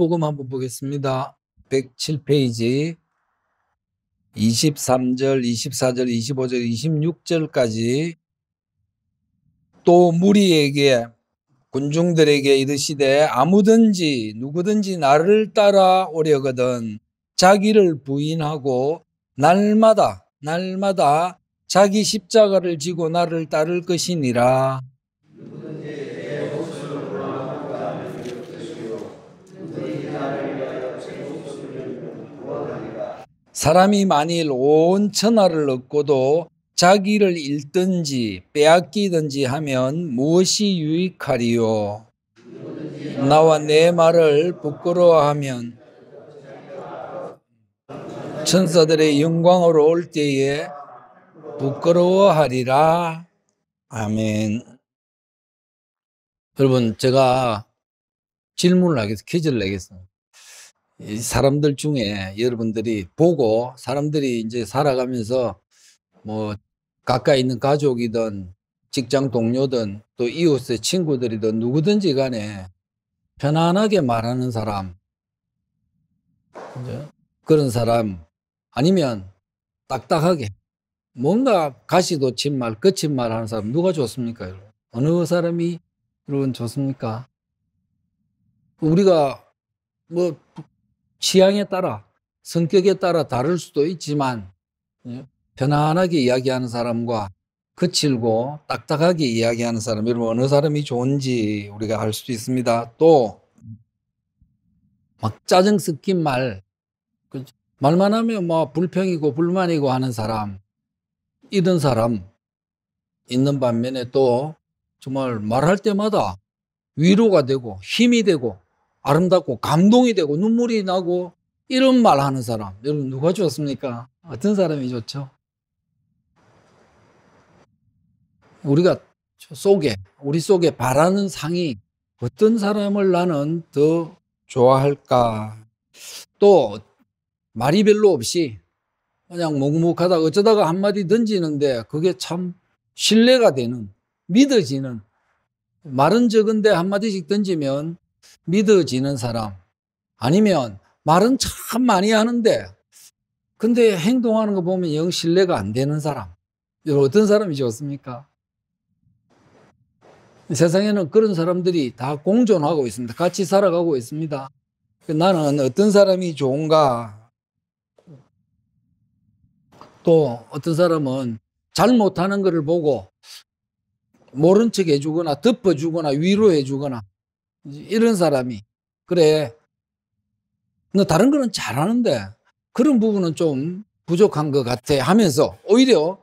누가복음 한번 보겠습니다. 107페이지 23절, 24절, 25절, 26절까지 또 무리에게 군중들에게 이르시되 아무든지 누구든지 나를 따라오려거든 자기를 부인하고 날마다 날마다 자기 십자가를 지고 나를 따를 것이니라. 사람이 만일 온 천하를 얻고도 자기를 잃든지 빼앗기든지 하면 무엇이 유익하리요? 나와 내 말을 부끄러워하면 천사들의 영광으로 올 때에 부끄러워하리라. 아멘. 여러분, 제가 질문을 하겠습니다. 퀴즈를 내겠습니다. 사람들 중에 여러분들이 보고 사람들이 이제 살아가면서 뭐 가까이 있는 가족이든 직장 동료든 또 이웃의 친구들이든 누구든지 간에 편안하게 말하는 사람 네. 그런 사람 아니면 딱딱하게 뭔가 가시도친 말 거친 말 하는 사람 누가 좋습니까 여러분? 어느 사람이 여러분 좋습니까 우리가 뭐 취향에 따라 성격에 따라 다를 수도 있지만 예, 편안하게 이야기하는 사람과 거칠고 딱딱하게 이야기하는 사람 여러분 어느 사람이 좋은지 우리가 알 수도 있습니다. 또 막 짜증 섞인 말 그렇죠? 말만 하면 뭐 불평이고 불만이고 하는 사람 이런 사람 있는 반면에 또 정말 말할 때마다 위로가 되고 힘이 되고 아름답고 감동이 되고 눈물이 나고 이런 말 하는 사람, 여러분 누가 좋습니까? 어떤 사람이 좋죠? 우리가 속에, 우리 속에 바라는 상이 어떤 사람을 나는 더 좋아할까? 또 말이 별로 없이 그냥 묵묵하다 어쩌다가 한마디 던지는데 그게 참 신뢰가 되는 믿어지는 말은 적은데 한마디씩 던지면 믿어지는 사람 아니면 말은 참 많이 하는데 근데 행동하는 거 보면 영 신뢰가 안 되는 사람 어떤 사람이 좋습니까? 세상에는 그런 사람들이 다 공존하고 있습니다. 같이 살아가고 있습니다. 나는 어떤 사람이 좋은가? 또 어떤 사람은 잘못하는 것을 보고 모른 척 해주거나 덮어주거나 위로해주거나 이런 사람이 그래 너 다른 거는 잘하는데 그런 부분은 좀 부족한 것 같아 하면서 오히려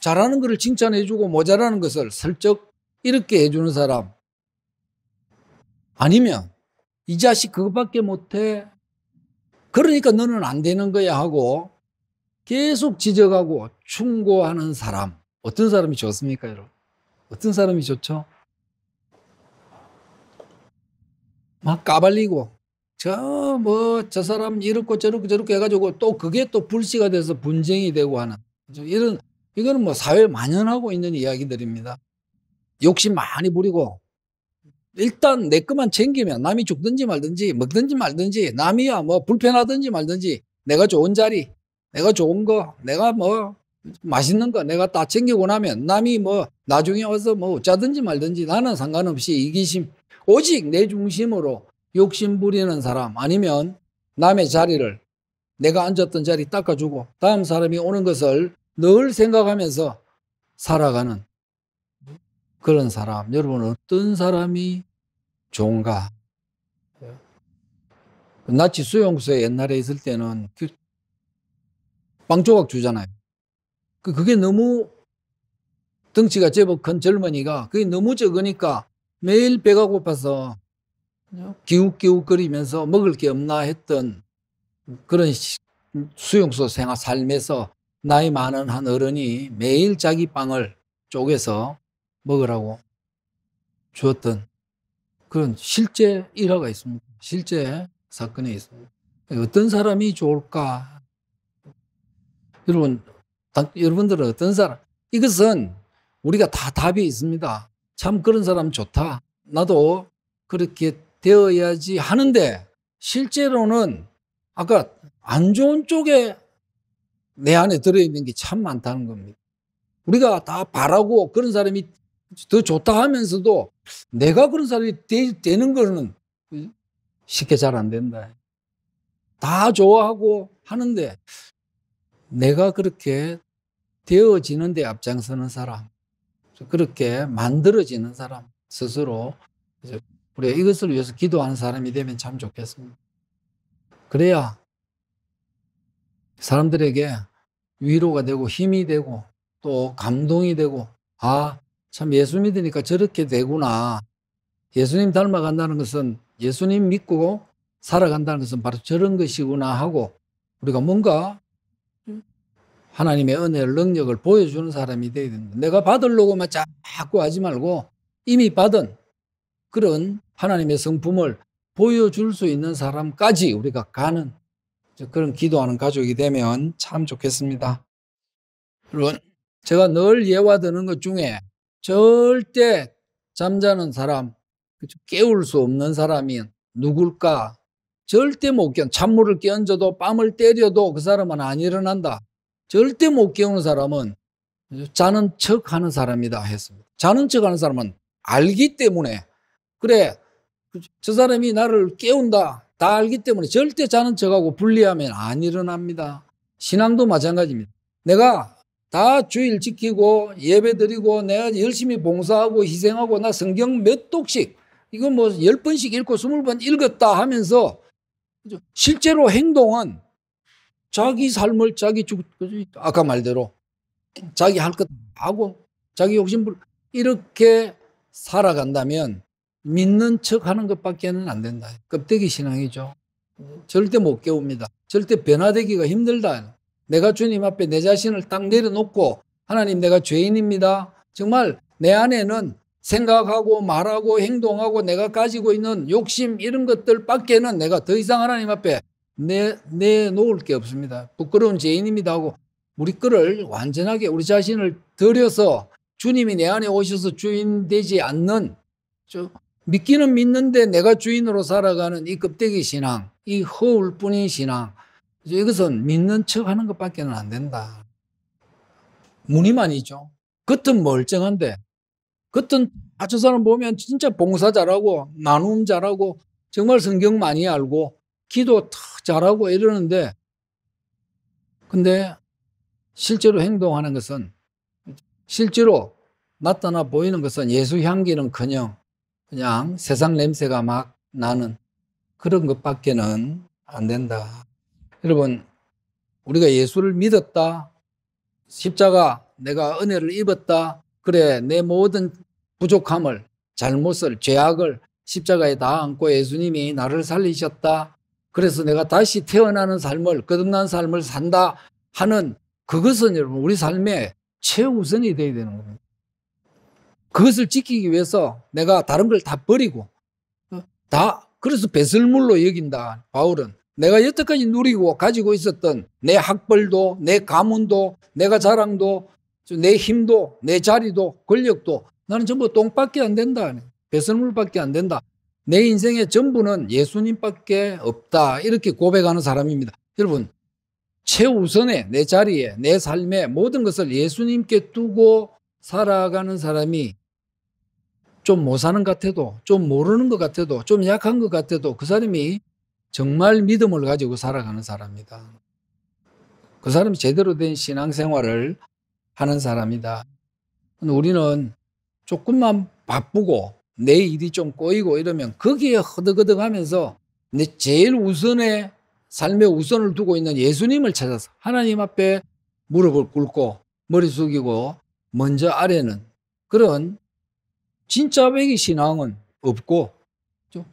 잘하는 것을 칭찬해주고 모자라는 것을 슬쩍 이렇게 해주는 사람 아니면 이 자식 그것밖에 못해 그러니까 너는 안 되는 거야 하고 계속 지적하고 충고하는 사람 어떤 사람이 좋습니까 여러분 어떤 사람이 좋죠? 막 까발리고 저 뭐저 뭐 사람 이렇고 저렇고 저렇게 해가지고 또 그게 또 불씨가 돼서 분쟁이 되고 하는 이런 이거는 뭐 사회 만연하고 있는 이야기들입니다. 욕심 많이 부리고 일단 내 것만 챙기면 남이 죽든지 말든지 먹든지 말든지 남이야 뭐 불편하든지 말든지 내가 좋은 자리 내가 좋은 거 내가 뭐 맛있는 거 내가 다 챙기고 나면 남이 뭐 나중에 와서 뭐 어쩌든지 말든지 나는 상관없이 이기심 오직 내 중심으로 욕심 부리는 사람 아니면 남의 자리를 내가 앉았던 자리 닦아주고 다음 사람이 오는 것을 늘 생각하면서 살아가는 그런 사람. 여러분 어떤 사람이 좋은가? 나치 수용소에 옛날에 있을 때는 그빵 조각 주잖아요. 그, 그게 너무 덩치가 제법 큰 젊은이가 그게 너무 적으니까 매일 배가 고파서 네. 기웃기웃거리면서 먹을 게 없나 했던 그런 수용소 생활 삶에서 나이 많은 한 어른이 매일 자기 빵을 쪼개서 먹으라고 주었던 그런 실제 일화가 있습니다. 실제 사건이 있습니다. 어떤 사람이 좋을까? 여러분, 여러분들은 어떤 사람? 이것은 우리가 다 답이 있습니다. 참 그런 사람 좋다. 나도 그렇게 되어야지 하는데 실제로는 아까 안 좋은 쪽에 내 안에 들어있는 게 참 많다는 겁니다. 우리가 다 바라고 그런 사람이 더 좋다 하면서도 내가 그런 사람이 되, 는 거는 쉽게 잘 안 된다. 다 좋아하고 하는데 내가 그렇게 되어지는데 앞장서는 사람. 그렇게 만들어지는 사람 스스로 우리가 이것을 위해서 기도하는 사람이 되면 참 좋겠습니다. 그래야 사람들에게 위로가 되고 힘이 되고 또 감동이 되고 아 참 예수 믿으니까 저렇게 되구나 예수님 닮아간다는 것은 예수님 믿고 살아간다는 것은 바로 저런 것이구나 하고 우리가 뭔가 하나님의 은혜를 능력을 보여주는 사람이 되어야 된다. 내가 받으려고만 자꾸 하지 말고 이미 받은 그런 하나님의 성품을 보여줄 수 있는 사람까지 우리가 가는 그런 기도하는 가족이 되면 참 좋겠습니다. 여러분, 제가 늘 예화드는 것 중에 절대 잠자는 사람, 깨울 수 없는 사람이 누굴까? 절대 못 깨, 찬물을 끼얹어도 뺨을 때려도 그 사람은 안 일어난다. 절대 못 깨우는 사람은 자는 척 하는 사람이다 했습니다. 자는 척 하는 사람은 알기 때문에 그래 저 사람이 나를 깨운다 다 알기 때문에 절대 자는 척하고 분리하면 안 일어납니다. 신앙도 마찬가지입니다. 내가 다 주일 지키고 예배 드리고 내가 열심히 봉사하고 희생하고 나 성경 몇 독씩 이거 뭐 열번씩 읽고 스물 번 읽었다 하면서 실제로 행동은 자기 삶을 자기 죽, 아까 말대로 자기 할 것 하고 자기 욕심을 이렇게 살아간다면 믿는 척 하는 것밖에는 안 된다. 껍데기 신앙이죠. 절대 못 깨웁니다. 절대 변화되기가 힘들다. 내가 주님 앞에 내 자신을 딱 내려놓고 하나님 내가 죄인입니다. 정말 내 안에는 생각하고 말하고 행동하고 내가 가지고 있는 욕심 이런 것들 밖에는 내가 더 이상 하나님 앞에 내, 내놓을 게 없습니다. 부끄러운 죄인입니다 하고 우리 끌을 완전하게 우리 자신을 들여서 주님이 내 안에 오셔서 주인 되지 않는 믿기는 믿는데 내가 주인으로 살아가는 이 껍데기 신앙, 이 허울 뿐인 신앙 이것은 믿는 척 하는 것밖에 는안 된다. 무늬만이죠. 겉은 멀쩡한데 겉은 아저 사람 보면 진짜 봉사 자라고 나눔 자라고 정말 성경 많이 알고 기도 탁 잘하고 이러는데 근데 실제로 행동하는 것은 실제로 나타나 보이는 것은 예수 향기는 커녕 그냥 세상 냄새가 막 나는 그런 것밖에는 안 된다. 여러분 우리가 예수를 믿었다. 십자가 내가 은혜를 입었다. 그래 내 모든 부족함을 잘못을 죄악을 십자가에 다 안고 예수님이 나를 살리셨다. 그래서 내가 다시 태어나는 삶을 거듭난 삶을 산다 하는 그것은 여러분 우리 삶의 최우선이 되어야 되는 겁니다. 그것을 지키기 위해서 내가 다른 걸 다 버리고 다 그래서 배설물로 여긴다 바울은 내가 여태까지 누리고 가지고 있었던 내 학벌도 내 가문도 내가 자랑도 내 힘도 내 자리도 권력도 나는 전부 똥밖에 안 된다 배설물밖에 안 된다 내 인생의 전부는 예수님밖에 없다. 이렇게 고백하는 사람입니다. 여러분, 최우선에 내 자리에, 내 삶에 모든 것을 예수님께 두고 살아가는 사람이 좀 못 사는 것 같아도, 좀 모르는 것 같아도, 좀 약한 것 같아도 그 사람이 정말 믿음을 가지고 살아가는 사람이다. 그 사람이 제대로 된 신앙생활을 하는 사람이다. 우리는 조금만 바쁘고 내 일이 좀 꼬이고 이러면 거기에 허덕허덕 하면서 내 제일 우선에 삶의 우선을 두고 있는 예수님을 찾아서 하나님 앞에 무릎을 꿇고 머리 숙이고 먼저 아래는 그런 진짜 외이 신앙은 없고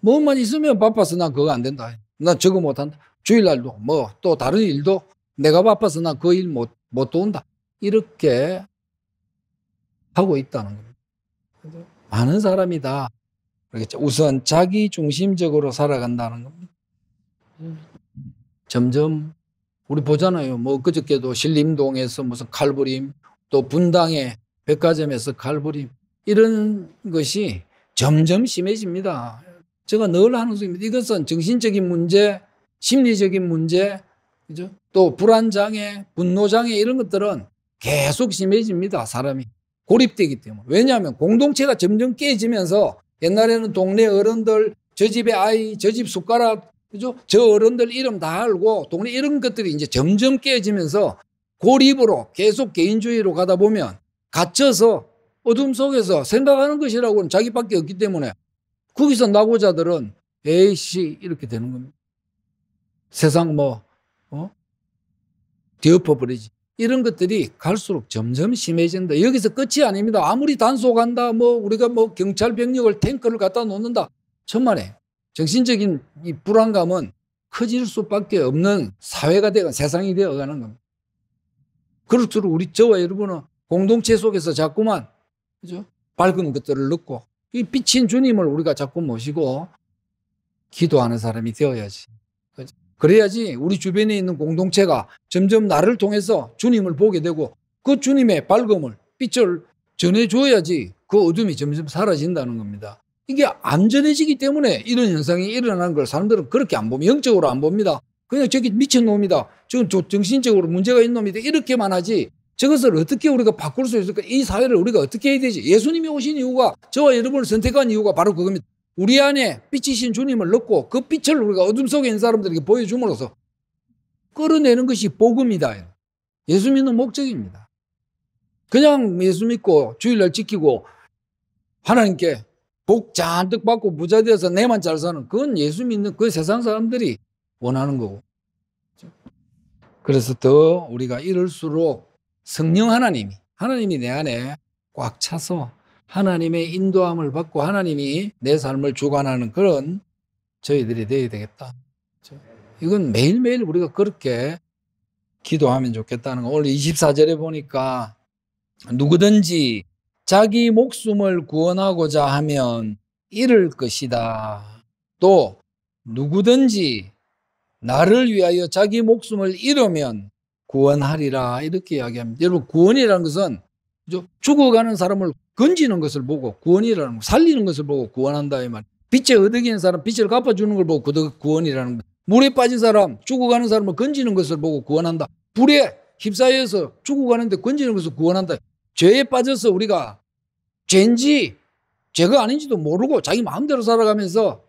뭐만 있으면 바빠서 난 그거 안 된다. 난 저거 못한다. 주일날도 뭐 또 다른 일도 내가 바빠서 난 그 일 못못 도운다. 이렇게 하고 있다는 겁니다. 많은 사람이다. 그렇겠죠. 우선 자기 중심적으로 살아간다는 겁니다. 음. 점점 우리 보잖아요. 뭐 그저께도 신림동에서 무슨 칼부림, 또 분당에 백화점에서 칼부림 이런 것이 점점 심해집니다. 제가 늘 하는 소입니다 이것은 정신적인 문제, 심리적인 문제, 그죠? 또 불안장애, 분노장애 이런 것들은 계속 심해집니다. 사람이. 고립되기 때문에. 왜냐하면 공동체가 점점 깨지면서 옛날에는 동네 어른들, 저 집의 아이, 저 집 숟가락, 그죠? 저 어른들 이름 다 알고 동네 이런 것들이 이제 점점 깨지면서 고립으로 계속 개인주의로 가다 보면 갇혀서 어둠 속에서 생각하는 것이라고는 자기밖에 없기 때문에 거기서 낙오자들은 에이씨 이렇게 되는 겁니다. 세상 뭐 어? 뒤엎어버리지. 이런 것들이 갈수록 점점 심해진다. 여기서 끝이 아닙니다. 아무리 단속한다, 뭐, 우리가 뭐, 경찰 병력을 탱크를 갖다 놓는다. 천만에 정신적인 이 불안감은 커질 수밖에 없는 사회가 되어, 세상이 되어 가는 겁니다. 그럴수록 우리, 저와 여러분은 공동체 속에서 자꾸만, 그죠? 밝은 것들을 넣고, 이 빛인 주님을 우리가 자꾸 모시고, 기도하는 사람이 되어야지. 그래야지 우리 주변에 있는 공동체가 점점 나를 통해서 주님을 보게 되고 그 주님의 밝음을 빛을 전해줘야지 그 어둠이 점점 사라진다는 겁니다. 이게 안 전해지기 때문에 이런 현상이 일어나는 걸 사람들은 그렇게 안 보면 영적으로 안 봅니다. 그냥 저기 미친놈이다. 저건 정신적으로 문제가 있는 놈이다. 이렇게만 하지. 저것을 어떻게 우리가 바꿀 수 있을까? 이 사회를 우리가 어떻게 해야 되지? 예수님이 오신 이유가 저와 여러분을 선택한 이유가 바로 그겁니다. 우리 안에 빛이신 주님을 넣고 그 빛을 우리가 어둠 속에 있는 사람들에게 보여줌으로써 끌어내는 것이 복음이다. 예수 믿는 목적입니다. 그냥 예수 믿고 주일날 지키고 하나님께 복 잔뜩 받고 부자 되어서 내만 잘 사는 그건 예수 믿는 그 세상 사람들이 원하는 거고. 그래서 더 우리가 이럴수록 성령 하나님이 하나님이 내 안에 꽉 차서 하나님의 인도함을 받고 하나님이 내 삶을 주관하는 그런 저희들이 되어야 되겠다. 그렇죠? 이건 매일매일 우리가 그렇게 기도하면 좋겠다는 거. 오늘 24절에 보니까 누구든지 자기 목숨을 구원하고자 하면 잃을 것이다. 또 누구든지 나를 위하여 자기 목숨을 잃으면 구원하리라 이렇게 이야기합니다. 여러분 구원이라는 것은 죽어가는 사람을 건지는 것을 보고 구원이라는 거, 살리는 것을 보고 구원한다 이 말. 빛에 어덕는 사람 빛을 갚아주는 걸 보고 구원이라는 거. 물에 빠진 사람 죽어가는 사람을 건지는 것을 보고 구원한다. 불에 휩싸여서 죽어가는데 건지는 것을 구원한다. 죄에 빠져서 우리가 죄인지 죄가 아닌지도 모르고 자기 마음대로 살아가면서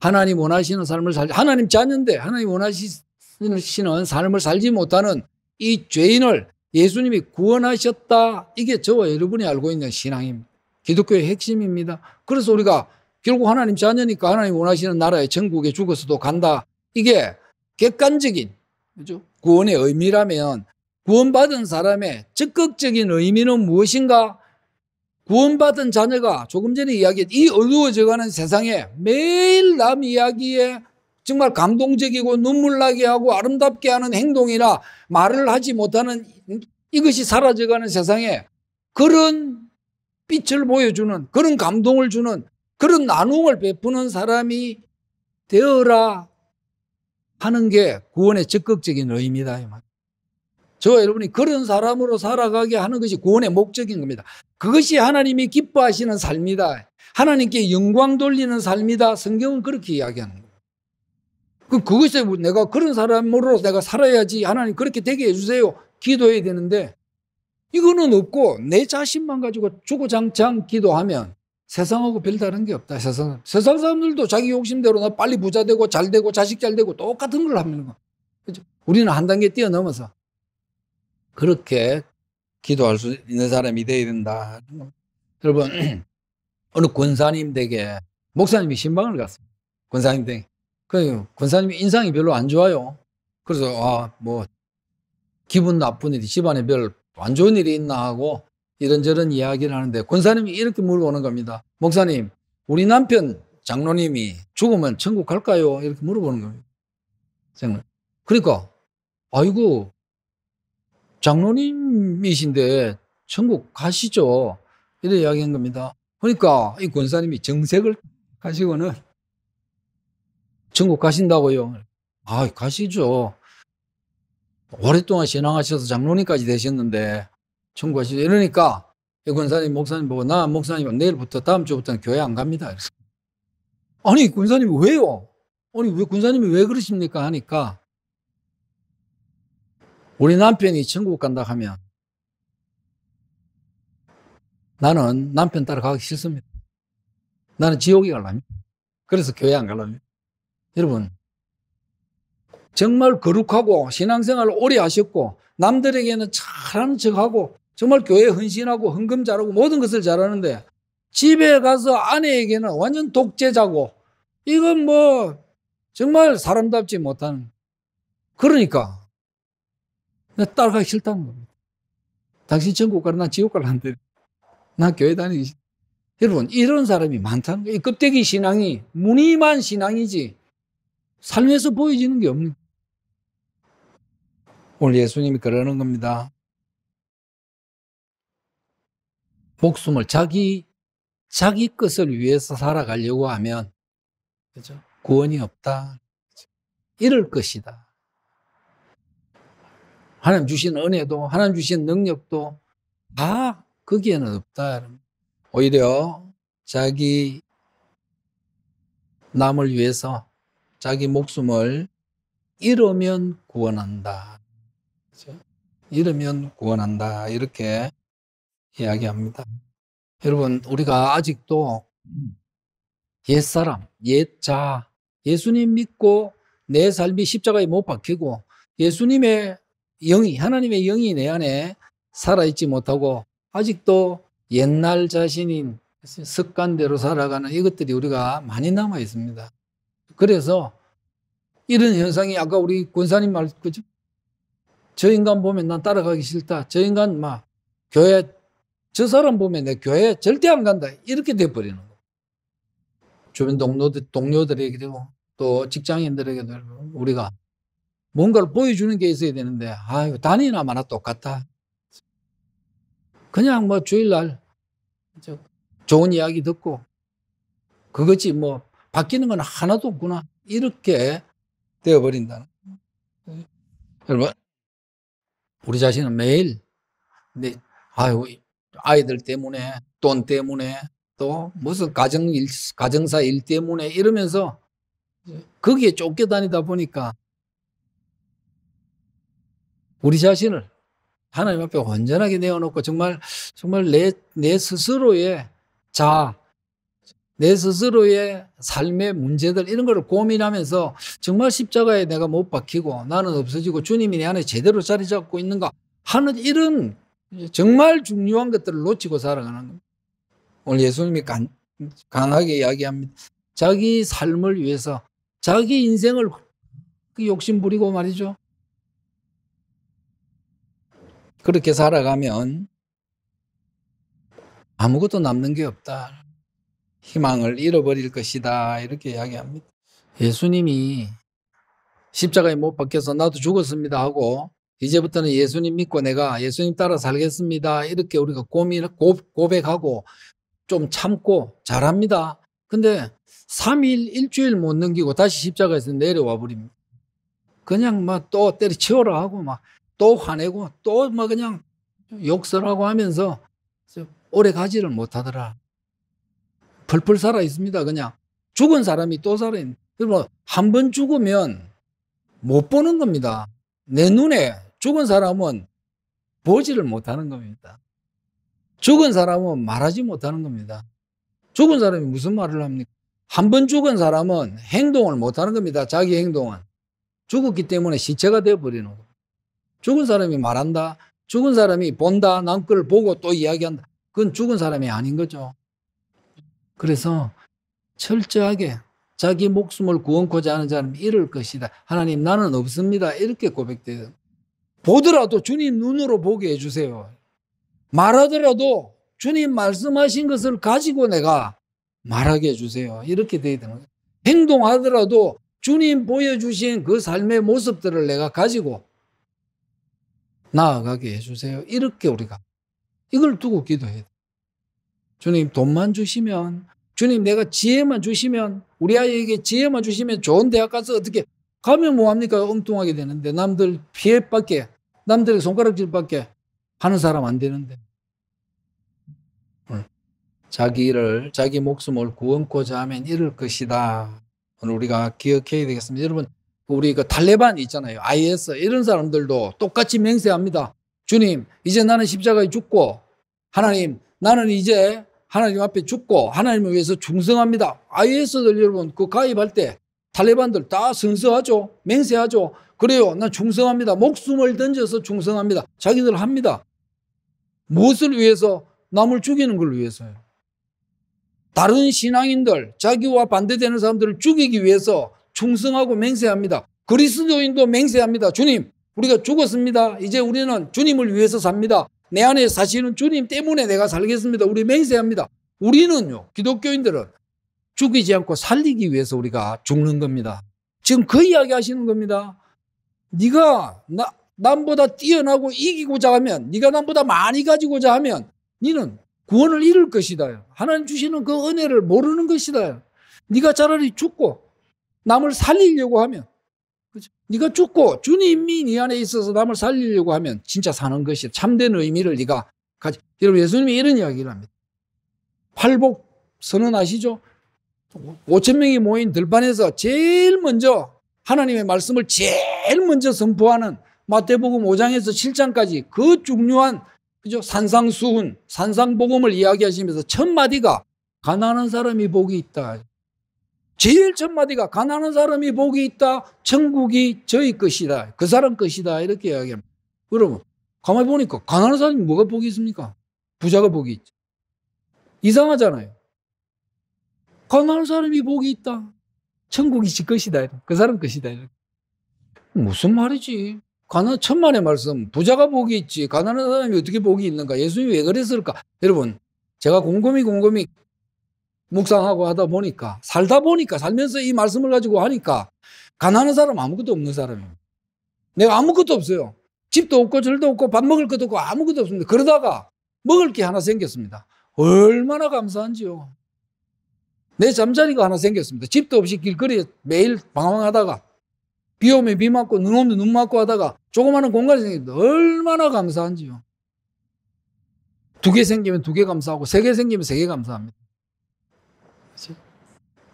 하나님 원하시는 삶을 살 하나님 자녀인데 하나님 원하시는 삶을 살지 못하는 이 죄인을 예수님이 구원하셨다. 이게 저와 여러분이 알고 있는 신앙입니다. 기독교의 핵심입니다. 그래서 우리가 결국 하나님 자녀니까 하나님 원하시는 나라의 전국에 죽어서도 간다. 이게 객관적인 그죠? 구원의 의미라면 구원받은 사람의 적극적인 의미는 무엇인가? 구원받은 자녀가 조금 전에 이야기한 이 어두워져가는 세상에 매일 남 이야기에 정말 감동적이고 눈물나게 하고 아름답게 하는 행동이라 말을 하지 못하는 이것이 사라져가는 세상에 그런 빛을 보여주는 그런 감동을 주는 그런 나눔을 베푸는 사람이 되어라 하는 게 구원의 적극적인 의미다. 저 여러분이 그런 사람으로 살아가게 하는 것이 구원의 목적인 겁니다. 그것이 하나님이 기뻐하시는 삶이다. 하나님께 영광 돌리는 삶이다. 성경은 그렇게 이야기하는 거예요. 그, 그것에 뭐 내가 그런 사람으로 내가 살아야지 하나님 그렇게 되게 해주세요. 기도해야 되는데 이거는 없고 내 자신만 가지고 주고장창 기도하면 세상하고 별다른 게 없다. 세상 세상 사람들도 자기 욕심대로 나 빨리 부자 되고 잘 되고 자식 잘 되고 똑같은 걸 하는 거. 뭐. 그죠? 우리는 한 단계 뛰어넘어서 그렇게 기도할 수 있는 사람이 돼야 된다. 여러분 어느 권사님 댁에 목사님이 신방을 갔습니다. 권사님 댁에 그 권사님이 인상이 별로 안 좋아요. 그래서 아뭐 기분 나쁜 일이 집안에 별 안 좋은 일이 있나 하고 이런저런 이야기를 하는데 권사님이 이렇게 물어보는 겁니다. 목사님, 우리 남편 장로님이 죽으면 천국 갈까요? 이렇게 물어보는 겁니다. 그러니까 아이고 장로님이신데 천국 가시죠. 이래 이야기한 겁니다. 그러니까 이 권사님이 정색을 가시고는 전국 가신다고요? 아, 가시죠. 오랫동안 신앙하셔서 장로님까지 되셨는데 전국 가시죠. 이러니까 군사님, 목사님 보고 나 목사님 내일부터 다음 주부터는 교회 안 갑니다. 이랬어 아니 군사님 왜요? 아니 왜 군사님이 왜 그러십니까? 하니까 우리 남편이 천국 간다 하면 나는 남편 따라가기 싫습니다. 나는 지옥에 갈랍니다. 그래서 교회 안 갈랍니다. 여러분, 정말 거룩하고 신앙생활을 오래 하셨고 남들에게는 잘하는 척하고 정말 교회 헌신하고 헌금 잘하고 모든 것을 잘하는데 집에 가서 아내에게는 완전 독재자고 이건 뭐 정말 사람답지 못한 그러니까 내 딸가 싫다는 겁니다. 당신 천국 가라 난 지옥 가라 한대. 나 교회 다니기 싫다. 여러분 이런 사람이 많다는 거예요. 이 껍데기 신앙이 무늬만 신앙이지 삶에서 보여지는 게 없는 오늘 예수님이 그러는 겁니다. 목숨을 자기 자기 것을 위해서 살아가려고 하면 그죠? 구원이 없다. 이럴 것이다. 하나님 주신 은혜도 하나님 주신 능력도 다 거기에는 없다. 오히려 자기 남을 위해서 자기 목숨을 잃으면 구원한다. 그렇죠? 잃으면 구원한다. 이렇게 이야기합니다. 여러분, 우리가 아직도 옛사람, 옛자, 예수님 믿고 내 삶이 십자가에 못 박히고 예수님의 영이, 하나님의 영이 내 안에 살아있지 못하고 아직도 옛날 자신인 습관대로 살아가는 이것들이 우리가 많이 남아 있습니다. 그래서 이런 현상이 아까 우리 권사님 말 그죠? 저 인간 보면 난 따라가기 싫다. 저 인간 막 교회 저 사람 보면 내 교회 절대 안 간다. 이렇게 돼 버리는 거. 주변 동료들 동료들에게도 또 직장인들에게도 우리가 뭔가를 보여주는 게 있어야 되는데 아유 단이나 마나 똑같다. 그냥 뭐 주일날 좋은 이야기 듣고 그것이 뭐 바뀌는 건 하나도 없구나 이렇게 되어버린다는 여러분 우리 자신은 매일 네, 아유 아이들 때문에 돈 때문에 또 무슨 가정 일, 가정사 일 때문에 이러면서 거기에 쫓겨다니다 보니까 우리 자신을 하나님 앞에 온전하게 내어놓고 정말 정말 내, 내 스스로의 자내 스스로의 삶의 문제들 이런 거를 고민하면서 정말 십자가에 내가 못 박히고 나는 없어지고 주님이 내 안에 제대로 자리 잡고 있는가 하는 이런 정말 중요한 것들을 놓치고 살아가는 겁니다. 오늘 예수님이 간, 강하게 이야기합니다. 자기 삶을 위해서 자기 인생을 그 욕심 부리고 말이죠. 그렇게 살아가면 아무것도 남는 게 없다. 희망을 잃어버릴 것이다 이렇게 이야기합니다. 예수님이 십자가에 못 박혀서 나도 죽었습니다 하고 이제부터는 예수님 믿고 내가 예수님 따라 살겠습니다 이렇게 우리가 고민 고, 고백하고 좀 참고 잘합니다. 근데 3일 일주일 못 넘기고 다시 십자가에서 내려와 버립니다. 그냥 막 또 때려치워라 하고 막 또 화내고 또 막 그냥 욕설하고 하면서 오래 가지를 못하더라. 펄펄 살아 있습니다. 그냥 죽은 사람이 또 살아 있는. 그한번 죽으면 못 보는 겁니다. 내 눈에 죽은 사람은 보지를 못하는 겁니다. 죽은 사람은 말하지 못하는 겁니다. 죽은 사람이 무슨 말을 합니까? 한 번 죽은 사람은 행동을 못하는 겁니다. 자기 행동은. 죽었기 때문에 시체가 되어버리는 겁 죽은 사람이 말한다. 죽은 사람이 본다. 남걸 보고 또 이야기한다. 그건 죽은 사람이 아닌 거죠. 그래서 철저하게 자기 목숨을 구원코자 하는 사람이 이럴 것이다. 하나님 나는 없습니다. 이렇게 고백돼요. 보더라도 주님 눈으로 보게 해주세요. 말하더라도 주님 말씀하신 것을 가지고 내가 말하게 해주세요. 이렇게 돼야 되는 거예요. 행동하더라도 주님 보여주신 그 삶의 모습들을 내가 가지고 나아가게 해주세요. 이렇게 우리가 이걸 두고 기도해야 돼요. 주님 돈만 주시면 주님 내가 지혜만 주시면 우리 아이에게 지혜만 주시면 좋은 대학 가서 어떻게 가면 뭐합니까? 엉뚱하게 되는데 남들 피해밖에 남들의 손가락질밖에 하는 사람 안 되는데 자기를 자기 목숨을 구원코자 하면 이럴 것이다. 오늘 우리가 기억해야 되겠습니다. 여러분 그 우리 그 탈레반 있잖아요. IS 이런 사람들도 똑같이 맹세합니다. 주님 이제 나는 십자가에 죽고 하나님 나는 이제 하나님 앞에 죽고 하나님을 위해서 충성합니다. IS들 여러분 그 가입할 때 탈레반들 다 성서하죠. 맹세하죠. 그래요. 난 충성합니다. 목숨을 던져서 충성합니다. 자기들 합니다. 무엇을 위해서? 남을 죽이는 걸 위해서요. 다른 신앙인들, 자기와 반대되는 사람들을 죽이기 위해서 충성하고 맹세합니다. 그리스도인도 맹세합니다. 주님, 우리가 죽었습니다. 이제 우리는 주님을 위해서 삽니다. 내 안에 사시는 주님 때문에 내가 살겠습니다. 우리 맹세 합니다. 우리는요, 기독교인들은 죽이지 않고 살리기 위해서 우리가 죽는 겁니다. 지금 그 이야기 하시는 겁니다. 네가 나, 남보다 뛰어나고 이기고자 하면 네가 남보다 많이 가지고자 하면 너는 구원을 잃을 것이다. 하나님 주시는 그 은혜를 모르는 것이다. 네가 차라리 죽고 남을 살리려고 하면 네가 죽고 주님이 네 안에 있어서 남을 살리려고 하면 진짜 사는 것이 참된 의미를 네가 가지. 여러분 예수님이 이런 이야기를 합니다. 팔복 선언 아시죠? 5천 명이 모인 들판에서 제일 먼저 하나님의 말씀을 제일 먼저 선포하는 마태복음 5장에서 7장까지 그 중요한 그죠 산상수훈 산상복음을 이야기하시면서 첫 마디가 가난한 사람이 복이 있다. 제일 첫 마디가 가난한 사람이 복이 있다. 천국이 저의 것이다. 그 사람 것이다. 이렇게 이야기합니다. 그러면 가만히 보니까 가난한 사람이 뭐가 복이 있습니까? 부자가 복이 있죠. 이상하잖아요. 가난한 사람이 복이 있다. 천국이 지 것이다. 그 사람 것이다. 무슨 말이지? 가난 천만의 말씀. 부자가 복이 있지. 가난한 사람이 어떻게 복이 있는가? 예수님이 왜 그랬을까? 여러분, 제가 곰곰이 곰곰이 묵상하고 하다 보니까 살다 보니까 살면서 이 말씀을 가지고 하니까 가난한 사람 아무것도 없는 사람이에요 내가 아무것도 없어요. 집도 없고 절도 없고 밥 먹을 것도 없고 아무것도 없습니다. 그러다가 먹을 게 하나 생겼습니다. 얼마나 감사한지요. 내 잠자리가 하나 생겼습니다. 집도 없이 길거리에 매일 방황하다가 비 오면 비 맞고 눈 오면 눈 맞고 하다가 조그마한 공간이 생겼는데 얼마나 감사한지요. 두 개 생기면 두 개 감사하고 세 개 생기면 세 개 감사합니다.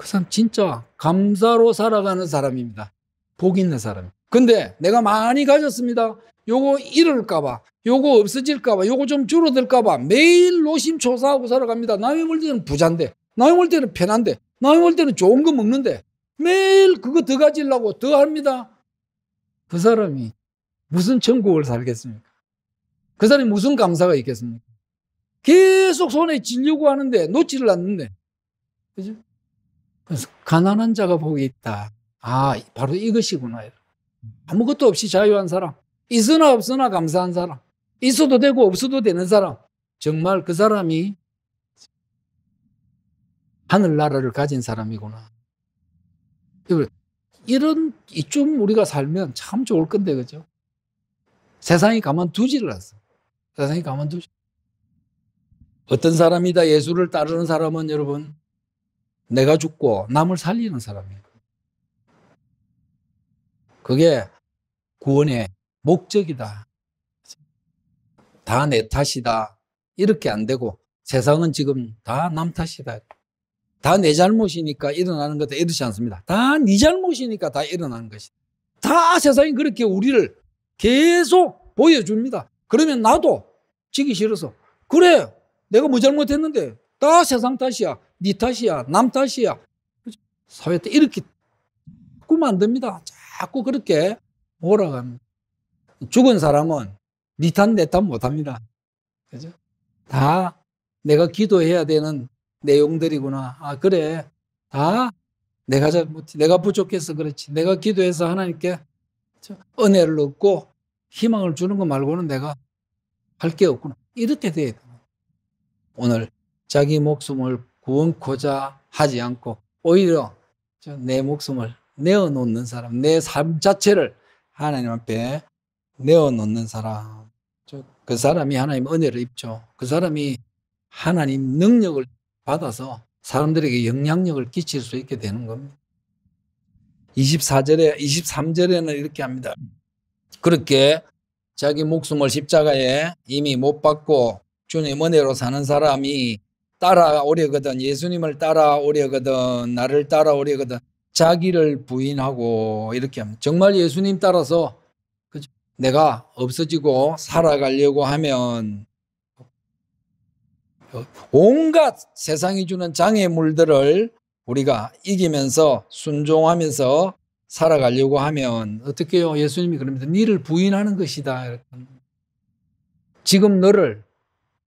그 사람 진짜 감사로 살아가는 사람입니다. 복 있는 사람. 근데 내가 많이 가졌습니다. 요거 잃을까봐, 요거 없어질까봐, 요거 좀 줄어들까봐 매일 노심초사하고 살아갑니다. 남이 볼 때는 부잔데, 남이 볼 때는 편한데, 남이 볼 때는 좋은 거 먹는데, 매일 그거 더 가지려고 더 합니다. 그 사람이 무슨 천국을 살겠습니까? 그 사람이 무슨 감사가 있겠습니까? 계속 손에 질려고 하는데 놓지를 않는데. 그죠? 그래서 가난한 자가 복이 있다. 아, 바로 이것이구나. 아무것도 없이 자유한 사람. 있으나 없으나 감사한 사람. 있어도 되고 없어도 되는 사람. 정말 그 사람이 하늘나라를 가진 사람이구나. 이런, 이쯤 우리가 살면 참 좋을 건데, 그죠? 세상이 가만두지를 않어 세상이 가만두지. 어떤 사람이다 예수를 따르는 사람은 여러분 내가 죽고 남을 살리는 사람이에요. 그게 구원의 목적이다. 다 내 탓이다. 이렇게 안 되고 세상은 지금 다 남 탓이다. 다 내 잘못이니까 일어나는 것다 이렇지 않습니다. 다네 잘못이니까 다 일어나는 것이다. 다 세상이 그렇게 우리를 계속 보여줍니다. 그러면 나도 지기 싫어서 그래 내가 뭐 잘못했는데 다 세상 탓이야. 네 탓이야. 남 탓이야. 사회 때 이렇게 꾸면 안 됩니다. 자꾸 그렇게 몰아갑니다. 죽은 사람은 네 탓, 내탓 못합니다. 그죠? 다 내가 기도해야 되는 내용들이구나. 아, 그래. 다 내가 잘못, 내가 부족해서 그렇지. 내가 기도해서 하나님께 은혜를 얻고 희망을 주는 것 말고는 내가 할 게 없구나. 이렇게 돼야 돼. 오늘 자기 목숨을 구원코자 하지 않고 오히려 내 목숨을 내어놓는 사람, 내 삶 자체를 하나님 앞에 내어놓는 사람. 그 사람이 하나님 은혜를 입죠. 그 사람이 하나님 능력을 받아서 사람들에게 영향력을 끼칠 수 있게 되는 겁니다. 24절에, 23절에는 이렇게 합니다. 그렇게 자기 목숨을 십자가에 이미 못 받고 주님 은혜로 사는 사람이 따라오려거든 예수님을 따라오려거든 나를 따라오려거든 자기를 부인하고 이렇게 합니 정말 예수님 따라서 그죠? 내가 없어지고 살아가려고 하면 온갖 세상이 주는 장애물들을 우리가 이기면서 순종하면서 살아가려고 하면 어떻게 요 예수님이 그러면다 니를 부인하는 것이다. 지금 너를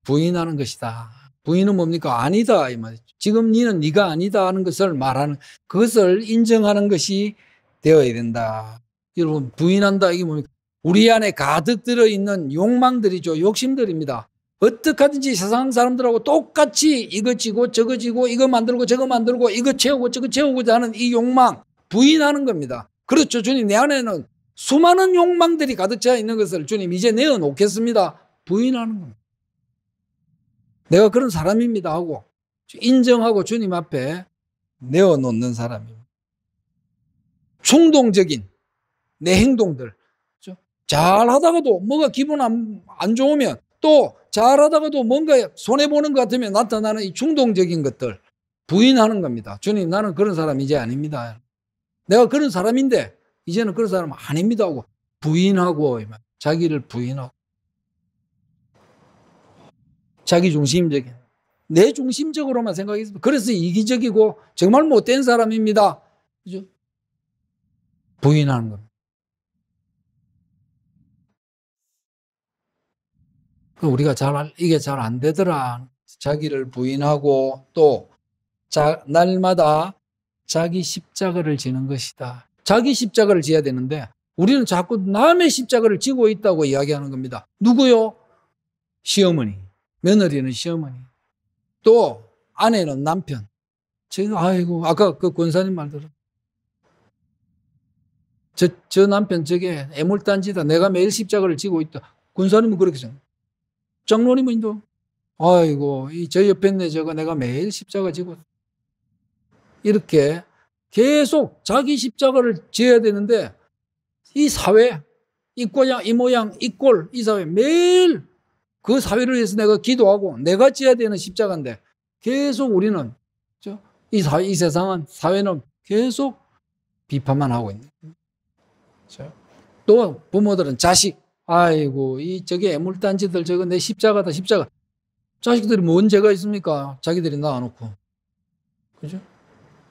부인하는 것이다. 부인은 뭡니까? 아니다. 이 말이죠. 지금 니는 네가 아니다 하는 것을 말하는, 그것을 인정하는 것이 되어야 된다. 여러분, 부인한다. 이게 뭡니까? 우리 안에 가득 들어있는 욕망들이죠. 욕심들입니다. 어떻게든지 세상 사람들하고 똑같이 이거 지고 저거 지고 이거 만들고 저거 만들고 이거 채우고 저거 채우고자 하는 이 욕망 부인하는 겁니다. 그렇죠. 주님 내 안에는 수많은 욕망들이 가득 차 있는 것을 주님 이제 내어놓겠습니다. 부인하는 겁니다. 내가 그런 사람입니다 하고 인정하고 주님 앞에 내어놓는 사람입니다. 충동적인 내 행동들. 그렇죠? 잘 하다가도 뭐가 기분 안, 안 좋으면 또 잘 하다가도 뭔가 손해보는 것 같으면 나타나는 이 충동적인 것들 부인하는 겁니다. 주님, 나는 그런 사람 이제 아닙니다. 내가 그런 사람인데 이제는 그런 사람 아닙니다 하고 부인하고 자기를 부인하고 자기 중심적인 내 중심적으로만 생각했습니다. 그래서 이기적이고 정말 못된 사람입니다. 그죠? 부인하는 겁니다. 그 우리가 잘 이게 잘 안 되더라. 자기를 부인하고 또 자, 날마다 자기 십자가를 지는 것이다. 자기 십자가를 지어야 되는데 우리는 자꾸 남의 십자가를 지고 있다고 이야기하는 겁니다. 누구요? 시어머니. 며느리는 시어머니, 또 아내는 남편. 제가 아이고 아까 그 권사님 말대로 저, 저 남편 저게 애물단지다. 내가 매일 십자가를 지고 있다. 군사님은 그렇게 생각. 장로님은 도 아이고 이 저 옆에 있네 저거 내가 매일 십자가 지고 이렇게 계속 자기 십자가를 지어야 되는데 이 사회 이꼬향이 모양 이꼴이 사회 매일 그 사회를 위해서 내가 기도하고 내가 지어야 되는 십자가인데 계속 우리는 그 이, 사이 세상은 사회는 계속 비판만 하고 있는 그렇죠? 또 부모들은 자식 아이고 이 저게 애물단지들 저거 내 십자가다 십자가 자식들이 뭔 죄가 있습니까 자기들이 낳아놓고 그죠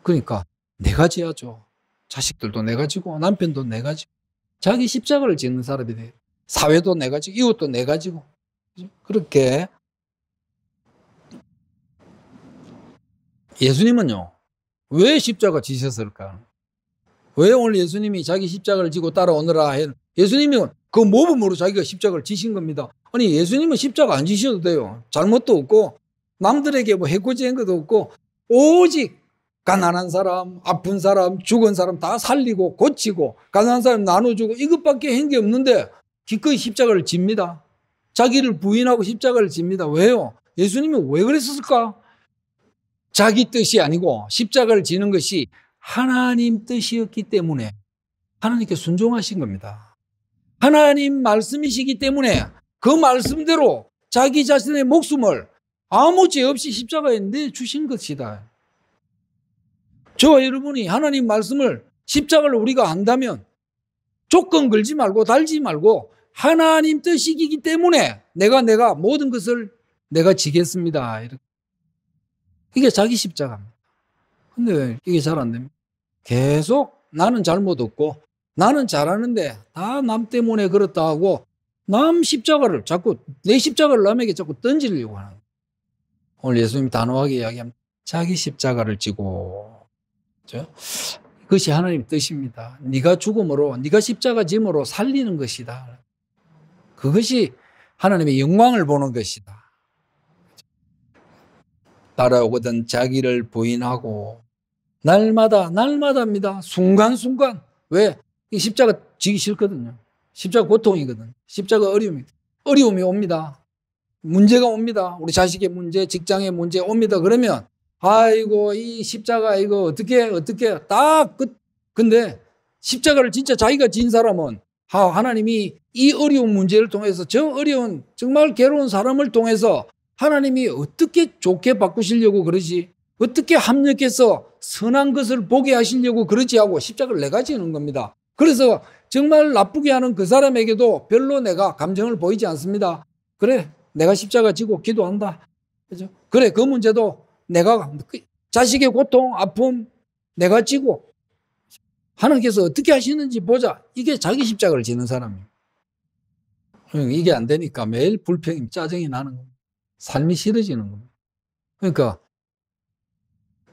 그러니까 내가 지어야죠 자식들도 내가 지고 남편도 내가 지고 자기 십자가를 짓는 사람이 돼 사회도 내가 지고 이웃도 내가 지고 그렇게 예수님은요. 왜 십자가 지셨을까? 왜 오늘 예수님이 자기 십자가를 지고 따라오느라 해? 예수님이 그 모범으로 자기가 십자가를 지신 겁니다. 아니 예수님은 십자가 안 지셔도 돼요. 잘못도 없고 남들에게 뭐 해코지한 것도 없고 오직 가난한 사람, 아픈 사람, 죽은 사람 다 살리고 고치고 가난한 사람 나눠주고 이것밖에 한 게 없는데 기꺼이 십자가를 집니다. 자기를 부인하고 십자가를 집니다. 왜요? 예수님이 왜 그랬을까? 자기 뜻이 아니고 십자가를 지는 것이 하나님 뜻이었기 때문에 하나님께 순종하신 겁니다. 하나님 말씀이시기 때문에 그 말씀대로 자기 자신의 목숨을 아무 죄 없이 십자가에 내주신 것이다. 저와 여러분이 하나님 말씀을 십자가를 우리가 안다면 조건 걸지 말고 달지 말고 하나님 뜻이기 때문에 내가 내가 모든 것을 내가 지겠습니다. 이렇게. 이게 자기 십자가입니다. 근데 이게 잘 안 됩니다. 계속 나는 잘못 없고 나는 잘하는데 다 남 때문에 그렇다 하고 남 십자가를 자꾸 내 십자가를 남에게 자꾸 던지려고 하는 오늘 예수님이 단호하게 이야기합니다. 자기 십자가를 지고 그것이 하나님 뜻입니다. 네가 죽음으로 네가 십자가 짐으로 살리는 것이다. 그것이 하나님의 영광을 보는 것이다. 따라오거든 자기를 부인하고 날마다 날마다입니다. 순간순간 왜 이 십자가 지기 싫거든요. 십자가 고통이거든. 십자가 어려움이 어려움이 옵니다. 문제가 옵니다. 우리 자식의 문제, 직장의 문제 옵니다. 그러면 아이고 이 십자가 이거 어떻게 어떻게 딱 끝. 근데 십자가를 진짜 자기가 진 사람은 하나님이 이 어려운 문제를 통해서 저 어려운 정말 괴로운 사람을 통해서 하나님이 어떻게 좋게 바꾸시려고 그러지 어떻게 합력해서 선한 것을 보게 하시려고 그러지 하고 십자가를 내가 네 지는 겁니다. 그래서 정말 나쁘게 하는 그 사람에게도 별로 내가 감정을 보이지 않습니다. 그래 내가 십자가 지고 기도한다. 그 그래 그 문제도 내가 그 자식의 고통 아픔 내가 지고 하나님께서 어떻게 하시는지 보자. 이게 자기 십자가를 지는 사람이에요. 그러니까 이게 안 되니까 매일 불평이 짜증이 나는 겁니다. 삶이 싫어지는 겁니다. 그러니까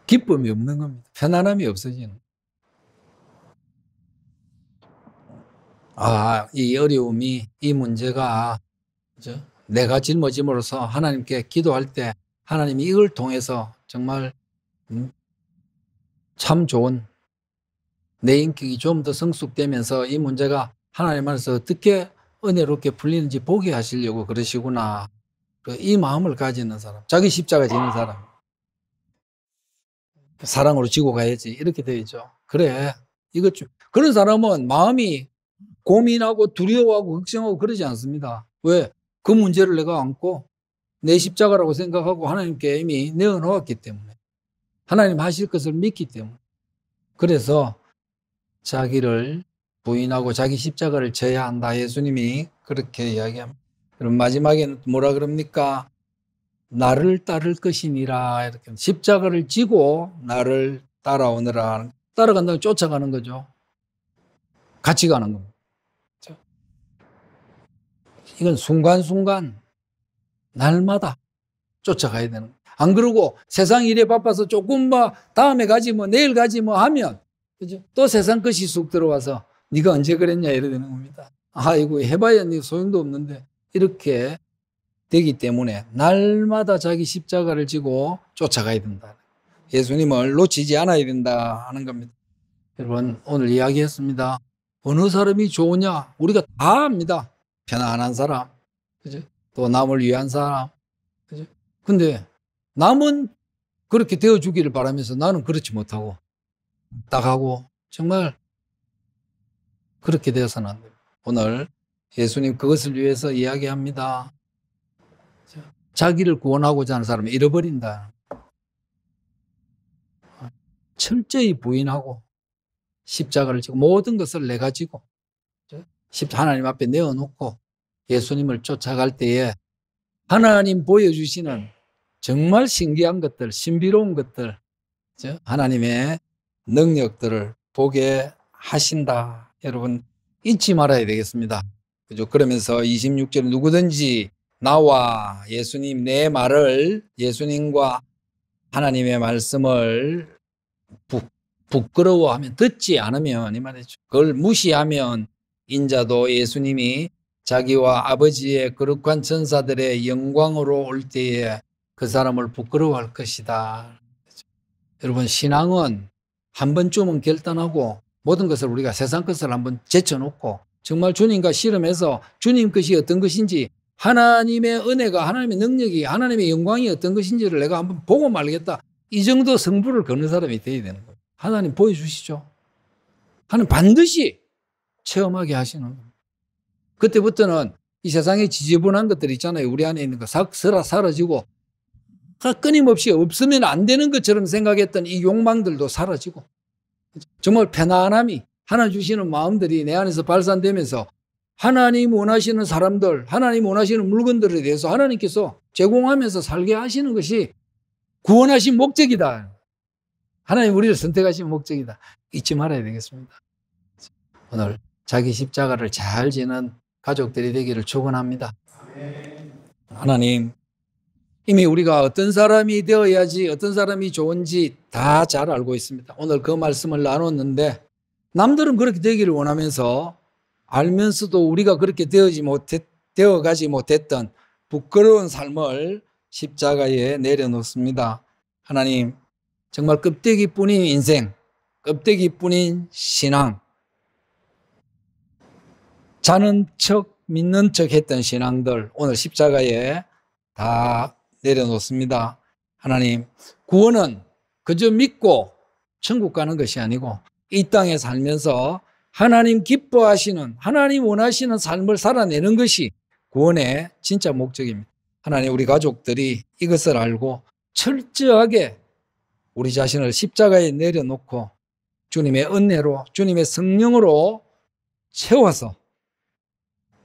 기쁨이 없는 겁니다. 편안함이 없어지는 아, 이 어려움이, 이 문제가 그렇죠? 내가 짊어짐으로써 하나님께 기도할 때 하나님이 이걸 통해서 정말 음, 참 좋은 내 인격이 좀 더 성숙되면서 이 문제가 하나님 안에서 어떻게 은혜롭게 풀리는지 보게 하시려고 그러시구나. 그 이 마음을 가지는 사람, 자기 십자가 지는 사람. 사랑으로 지고 가야지. 이렇게 되죠. 어있 그래. 이것 좀. 그런 사람은 마음이 고민하고 두려워하고 걱정하고 그러지 않습니다. 왜? 그 문제를 내가 안고 내 십자가라고 생각하고 하나님께 이미 내어놓았기 때문에. 하나님 하실 것을 믿기 때문에. 그래서 자기를 부인하고 자기 십자가를 져야 한다. 예수님이 그렇게 이야기합니다. 그럼 마지막에는 뭐라 그럽니까? 나를 따를 것이니라. 이렇게 십자가를 지고 나를 따라오느라. 따라간다고 쫓아가는 거죠. 같이 가는 겁니다. 이건 순간순간, 날마다 쫓아가야 되는 거예요. 안 그러고 세상 일에 바빠서 조금 뭐 다음에 가지 뭐 내일 가지 뭐 하면 그죠? 또 세상 것이 쑥 들어와서 네가 언제 그랬냐 이래 되는 겁니다. 아이고 해봐야 네 소용도 없는데 이렇게 되기 때문에 날마다 자기 십자가를 지고 쫓아가야 된다. 예수님을 놓치지 않아야 된다 하는 겁니다. 여러분 오늘 이야기했습니다. 어느 사람이 좋으냐? 우리가 다 압니다. 편안한 사람, 그죠? 또 남을 위한 사람, 그죠? 근데 남은 그렇게 되어주기를 바라면서 나는 그렇지 못하고 나가고 정말 그렇게 되어서는 안 됩니다. 오늘 예수님 그것을 위해서 이야기합니다. 자기를 구원하고자 하는 사람을 잃어버린다. 철저히 부인하고 십자가를 지고 모든 것을 내 가지고 십자 하나님 앞에 내어놓고 예수님을 쫓아갈 때에 하나님 보여주시는 정말 신기한 것들, 신비로운 것들, 하나님의 능력들을 보게 하신다. 여러분 잊지 말아야 되겠습니다. 그죠? 그러면서 26절에 누구든지 나와 예수님 내 말을 예수님과 하나님의 말씀을 부, 부끄러워하면 듣지 않으면 이 말이죠. 그걸 무시하면 인자도 예수님이 자기와 아버지의 거룩한 천사들의 영광으로 올 때에 그 사람을 부끄러워할 것이다. 여러분 신앙은 한 번쯤은 결단하고 모든 것을 우리가 세상 것을 한번 제쳐놓고 정말 주님과 씨름해서 주님 것이 어떤 것인지 하나님의 은혜가 하나님의 능력이 하나님의 영광이 어떤 것인지를 내가 한번 보고 말겠다. 이 정도 성부를 거는 사람이 돼야 되는 거예요. 하나님 보여주시죠. 하나님 반드시 체험하게 하시는 거예요. 그때부터는 이 세상에 지저분한 것들 있잖아요. 우리 안에 있는 거싹 사라지고 끊임없이 없으면 안 되는 것처럼 생각했던 이 욕망들도 사라지고 정말 편안함이 하나 주시는 마음들이 내 안에서 발산되면서 하나님 원하시는 사람들, 하나님 원하시는 물건들에 대해서 하나님께서 제공하면서 살게 하시는 것이 구원하신 목적이다. 하나님 우리를 선택하신 목적이다. 잊지 말아야 되겠습니다. 오늘 자기 십자가를 잘 지는 가족들이 되기를 축원합니다. 하나님 이미 우리가 어떤 사람이 되어야지 어떤 사람이 좋은지 다 잘 알고 있습니다. 오늘 그 말씀을 나눴는데 남들은 그렇게 되기를 원하면서 알면서도 우리가 그렇게 되어지 못했, 되어가지 못했던 부끄러운 삶을 십자가에 내려놓습니다. 하나님, 정말 껍데기뿐인 인생, 껍데기뿐인 신앙, 자는 척 믿는 척 했던 신앙들 오늘 십자가에 다 내려놓습니다. 하나님, 구원은 그저 믿고 천국 가는 것이 아니고 이 땅에 살면서 하나님 기뻐하시는, 하나님 원하시는 삶을 살아내는 것이 구원의 진짜 목적입니다. 하나님 우리 가족들이 이것을 알고 철저하게 우리 자신을 십자가에 내려놓고 주님의 은혜로, 주님의 성령으로 채워서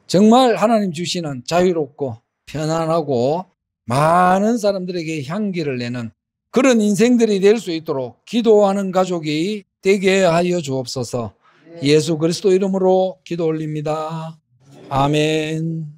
정말 하나님 주시는 자유롭고 편안하고 많은 사람들에게 향기를 내는 그런 인생들이 될 수 있도록 기도하는 가족이 되게 하여 주옵소서 예수 그리스도 이름으로 기도 올립니다. 아멘.